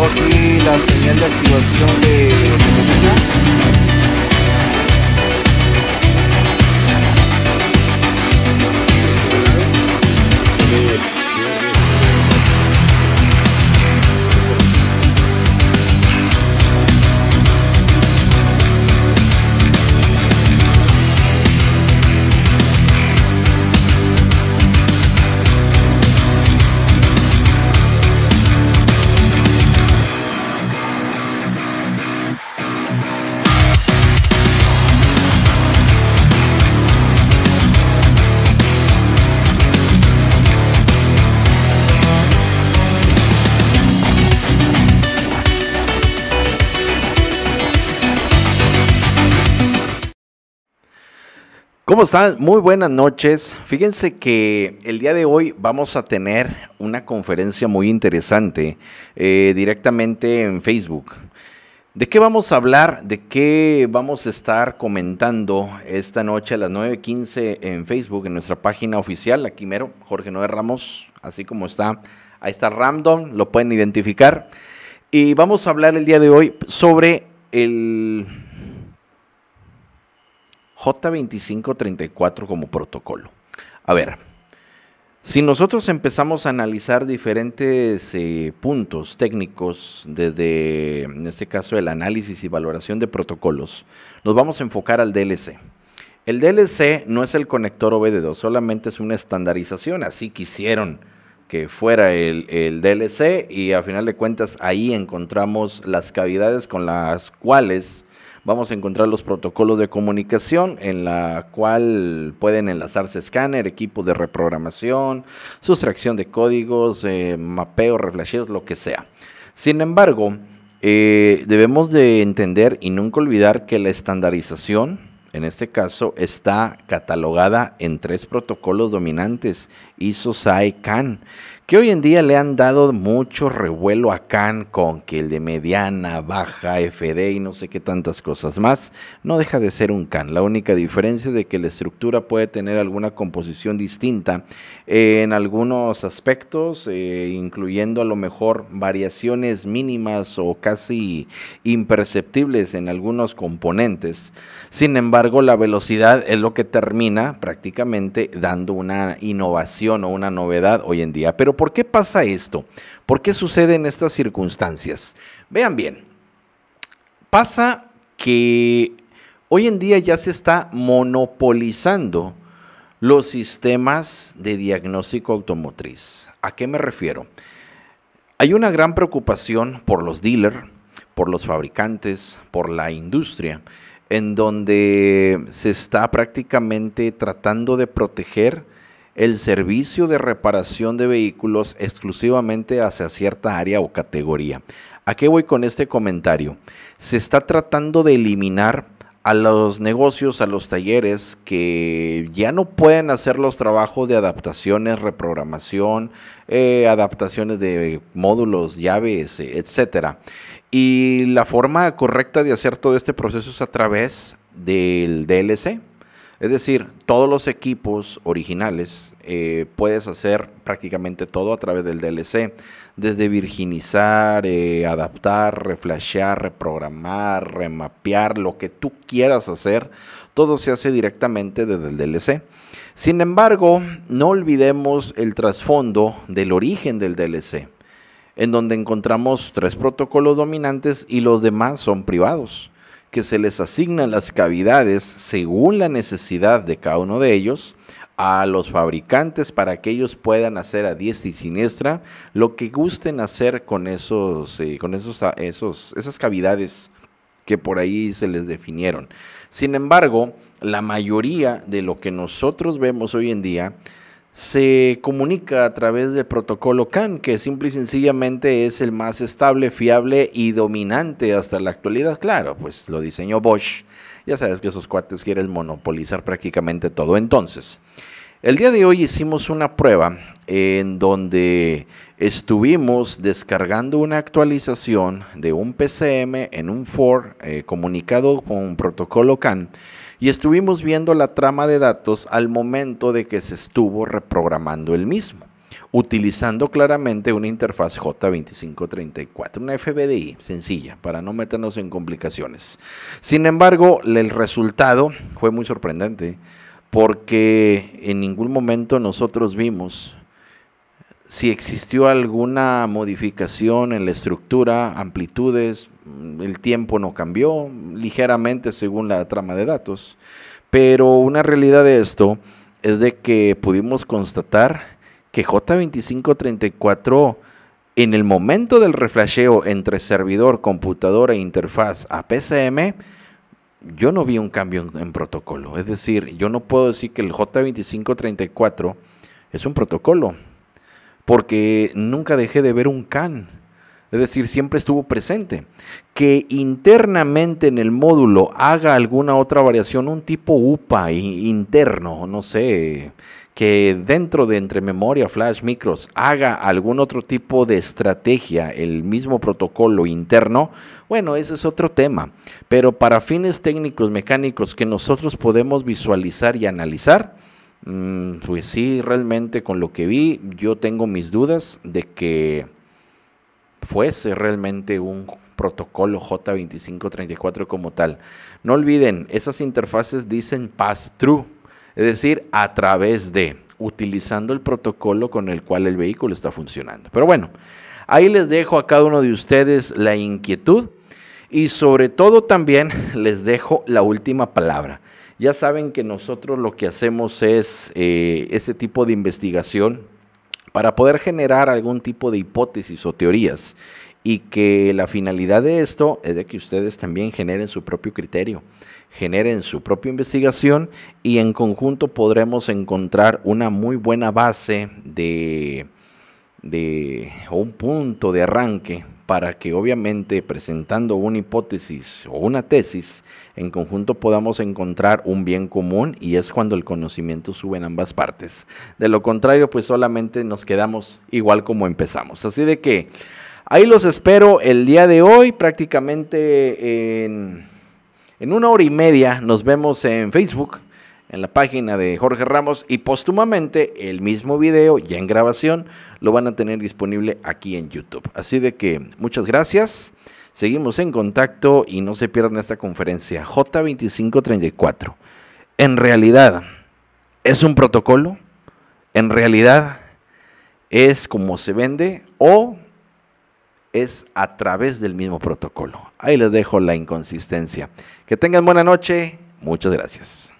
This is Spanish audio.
tengo aquí la señal de activación de ¿Cómo están? Muy buenas noches. Fíjense que el día de hoy vamos a tener una conferencia muy interesante eh, directamente en Facebook. ¿De qué vamos a hablar? ¿De qué vamos a estar comentando esta noche a las 9.15 en Facebook, en nuestra página oficial, aquí mero, Jorge Noé Ramos, así como está. Ahí está Ramdon, lo pueden identificar. Y vamos a hablar el día de hoy sobre el J2534 como protocolo. A ver, si nosotros empezamos a analizar diferentes eh, puntos técnicos desde, en este caso, el análisis y valoración de protocolos, nos vamos a enfocar al DLC. El DLC no es el conector OBD2, solamente es una estandarización, así quisieron que fuera el, el, DLC y a final de cuentas ahí encontramos las cavidades con las cuales vamos a encontrar los protocolos de comunicación en la cual pueden enlazarse escáner, equipo de reprogramación, sustracción de códigos, eh, mapeo, reflejeros, lo que sea. Sin embargo, eh, debemos de entender y nunca olvidar que la estandarización, en este caso, está catalogada en tres protocolos dominantes, ISO, SAE, CAN, que hoy en día le han dado mucho revuelo a Khan con que el de mediana, baja, FD y no sé qué tantas cosas más, no deja de ser un CAN. La única diferencia es de que la estructura puede tener alguna composición distinta en algunos aspectos, eh, incluyendo a lo mejor variaciones mínimas o casi imperceptibles en algunos componentes. Sin embargo, la velocidad es lo que termina prácticamente dando una innovación o una novedad hoy en día. Pero ¿por qué pasa esto? ¿Por qué sucede en estas circunstancias? Vean bien, pasa que hoy en día ya se está monopolizando los sistemas de diagnóstico automotriz. ¿A qué me refiero? Hay una gran preocupación por los dealers, por los fabricantes, por la industria, en donde se está prácticamente tratando de proteger el servicio de reparación de vehículos exclusivamente hacia cierta área o categoría. ¿A qué voy con este comentario? Se está tratando de eliminar a los negocios, a los talleres que ya no pueden hacer los trabajos de adaptaciones, reprogramación, eh, adaptaciones de módulos, llaves, etcétera. Y la forma correcta de hacer todo este proceso es a través del DLC, es decir, todos los equipos originales eh, puedes hacer prácticamente todo a través del DLC, desde virginizar, eh, adaptar, reflashear, reprogramar, remapear, lo que tú quieras hacer, todo se hace directamente desde el DLC. Sin embargo, no olvidemos el trasfondo del origen del DLC, en donde encontramos tres protocolos dominantes y los demás son privados que se les asignan las cavidades según la necesidad de cada uno de ellos a los fabricantes para que ellos puedan hacer a diestra y siniestra lo que gusten hacer con esos, eh, con esos, ah, esos, esas cavidades que por ahí se les definieron. Sin embargo, la mayoría de lo que nosotros vemos hoy en día se comunica a través del protocolo CAN, que simple y sencillamente es el más estable, fiable y dominante hasta la actualidad. Claro, pues lo diseñó Bosch. Ya sabes que esos cuates quieren monopolizar prácticamente todo. Entonces, el día de hoy hicimos una prueba en donde estuvimos descargando una actualización de un PCM en un Ford eh, comunicado con un protocolo CAN y estuvimos viendo la trama de datos al momento de que se estuvo reprogramando el mismo, utilizando claramente una interfaz J2534, una FBDI sencilla, para no meternos en complicaciones. Sin embargo, el resultado fue muy sorprendente porque en ningún momento nosotros vimos si existió alguna modificación en la estructura, amplitudes, mm, el tiempo no cambió ligeramente según la trama de datos. Pero una realidad de esto es de que pudimos constatar que J2534 en el momento del reflasheo entre servidor, computadora e interfaz a PCM, yo no vi un cambio en, en protocolo. Es decir, yo no puedo decir que el J2534 es un protocolo porque nunca dejé de ver un can, es decir, siempre estuvo presente. Que internamente en el módulo haga alguna otra variación, un tipo UPA interno, no sé, que dentro de entre memoria, flash, micros, haga algún otro tipo de estrategia, el mismo protocolo interno, bueno, ese es otro tema. Pero para fines técnicos, mecánicos, que nosotros podemos visualizar y analizar, Mm, pues sí, realmente con lo que vi, yo tengo mis dudas de que fuese realmente un protocolo J2534 como tal. No olviden, esas interfaces dicen pass through, es decir, a través de, utilizando el protocolo con el cual el vehículo está funcionando. Pero bueno, ahí les dejo a cada uno de ustedes la inquietud y sobre todo también les dejo la última palabra. Ya saben que nosotros lo que hacemos es este tipo de investigación para poder generar algún tipo de hipótesis o teorías y que la finalidad de esto es de que ustedes también generen su propio criterio, generen su propia investigación y en conjunto podremos encontrar una muy buena base de, de un punto de arranque para que obviamente presentando una hipótesis o una tesis, en conjunto podamos encontrar un bien común y es cuando el conocimiento sube en ambas partes. De lo contrario, pues solamente nos quedamos igual como empezamos. Así de que ahí los espero el día de hoy, prácticamente en, en una hora y media nos vemos en Facebook en la página de Jorge Ramos y póstumamente el mismo video ya en grabación lo van a tener disponible aquí en YouTube. Así de que muchas gracias, seguimos en contacto y no se pierdan esta conferencia J2534. En realidad, ¿es un protocolo? ¿En realidad es como se vende o es a través del mismo protocolo? Ahí les dejo la inconsistencia. Que tengan buena noche. Muchas gracias.